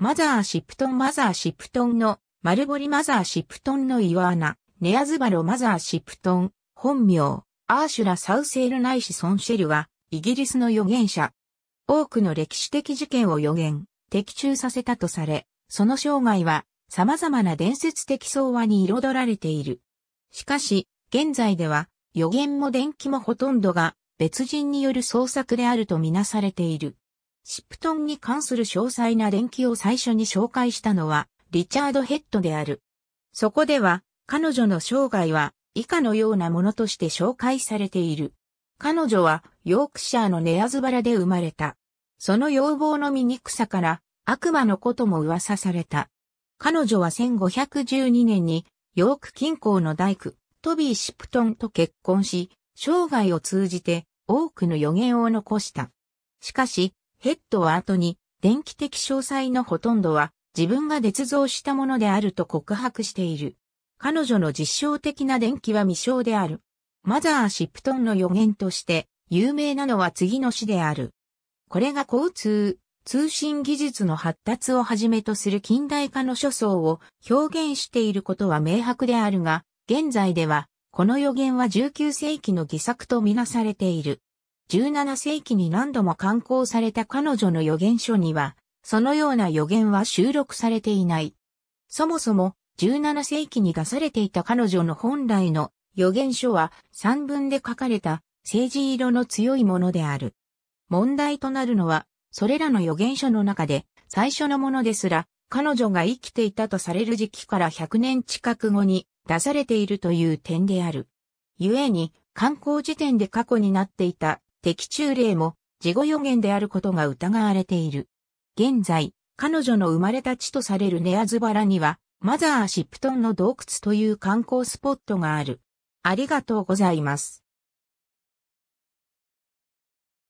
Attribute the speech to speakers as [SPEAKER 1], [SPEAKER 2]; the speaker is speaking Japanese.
[SPEAKER 1] マザーシプトンマザーシプトンの、マルボリマザーシプトンの岩穴、ネアズバロマザーシプトン、本名、アーシュラ・サウセールナイシ・ソンシェルは、イギリスの預言者。多くの歴史的事件を予言、的中させたとされ、その生涯は、様々な伝説的相話に彩られている。しかし、現在では、予言も伝記もほとんどが、別人による創作であるとみなされている。シプトンに関する詳細な伝記を最初に紹介したのは、リチャード・ヘッドである。そこでは、彼女の生涯は、以下のようなものとして紹介されている。彼女は、ヨークシャーのネアズバラで生まれた。その要望の醜さから、悪魔のことも噂された。彼女は1512年に、ヨーク近郊の大工、トビー・シプトンと結婚し、生涯を通じて、多くの予言を残した。しかし、ヘッドは後に、電気的詳細のほとんどは自分が捏造したものであると告白している。彼女の実証的な電気は未詳である。マザー・シプトンの予言として有名なのは次の詩である。これが交通、通信技術の発達をはじめとする近代化の諸相を表現していることは明白であるが、現在ではこの予言は19世紀の偽作とみなされている。17世紀に何度も刊行された彼女の予言書には、そのような予言は収録されていない。そもそも、17世紀に出されていた彼女の本来の予言書は3文で書かれた政治色の強いものである。問題となるのは、それらの予言書の中で最初のものですら、彼女が生きていたとされる時期から100年近く後に出されているという点である。故に、観光時点で過去になっていた的中例も事後予言であることが疑われている。現在、彼女の生まれた地とされるネアズバラには、マザーシップトンの洞窟という観光スポットがある。ありがとうございます。